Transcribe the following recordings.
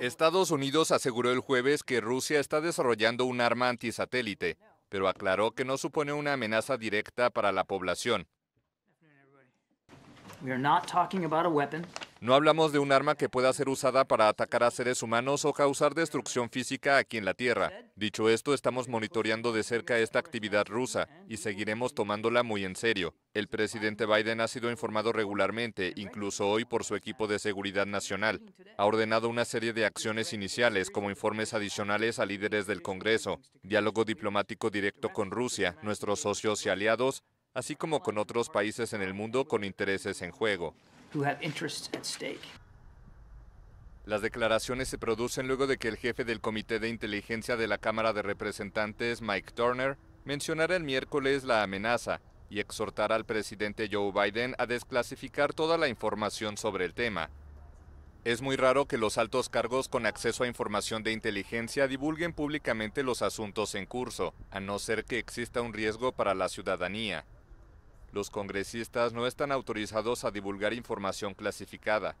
Estados Unidos aseguró el jueves que Rusia está desarrollando un arma antisatélite, pero aclaró que no supone una amenaza directa para la población. No hablamos de un arma que pueda ser usada para atacar a seres humanos o causar destrucción física aquí en la Tierra. Dicho esto, estamos monitoreando de cerca esta actividad rusa y seguiremos tomándola muy en serio. El presidente Biden ha sido informado regularmente, incluso hoy por su equipo de seguridad nacional. Ha ordenado una serie de acciones iniciales como informes adicionales a líderes del Congreso, diálogo diplomático directo con Rusia, nuestros socios y aliados, así como con otros países en el mundo con intereses en juego. Las declaraciones se producen luego de que el jefe del Comité de Inteligencia de la Cámara de Representantes, Mike Turner, mencionara el miércoles la amenaza y exhortara al presidente Joe Biden a desclasificar toda la información sobre el tema. Es muy raro que los altos cargos con acceso a información de inteligencia divulguen públicamente los asuntos en curso, a no ser que exista un riesgo para la ciudadanía los congresistas no están autorizados a divulgar información clasificada.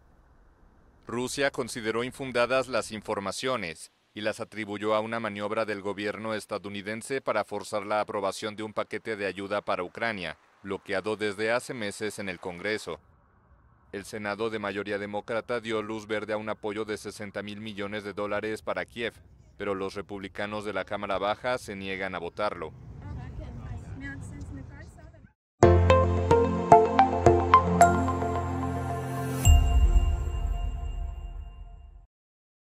Rusia consideró infundadas las informaciones y las atribuyó a una maniobra del gobierno estadounidense para forzar la aprobación de un paquete de ayuda para Ucrania, bloqueado desde hace meses en el Congreso. El Senado de mayoría demócrata dio luz verde a un apoyo de 60 mil millones de dólares para Kiev, pero los republicanos de la Cámara Baja se niegan a votarlo.